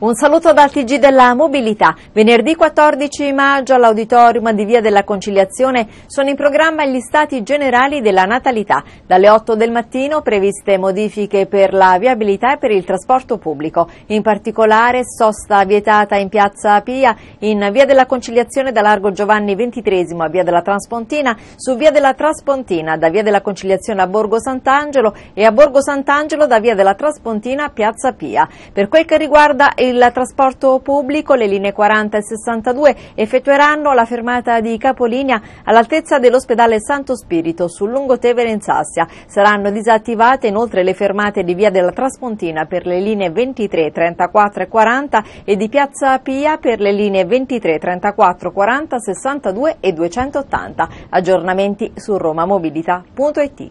Un saluto dal TG della Mobilità. Venerdì 14 maggio all'Auditorium di Via della Conciliazione sono in programma gli stati generali della natalità. Dalle 8 del mattino previste modifiche per la viabilità e per il trasporto pubblico. In particolare sosta vietata in piazza Pia, in Via della Conciliazione da Largo Giovanni XXIII a Via della Transpontina, su Via della Traspontina da Via della Conciliazione a Borgo Sant'Angelo e a Borgo Sant'Angelo da Via della Traspontina a Piazza Pia. Per quel che riguarda il il trasporto pubblico, le linee 40 e 62 effettueranno la fermata di capolinea all'altezza dell'ospedale Santo Spirito sul Lungotevere in Sassia. Saranno disattivate inoltre le fermate di via della Traspontina per le linee 23, 34 e 40 e di piazza Pia per le linee 23, 34, 40, 62 e 280. Aggiornamenti su romamobilità.it.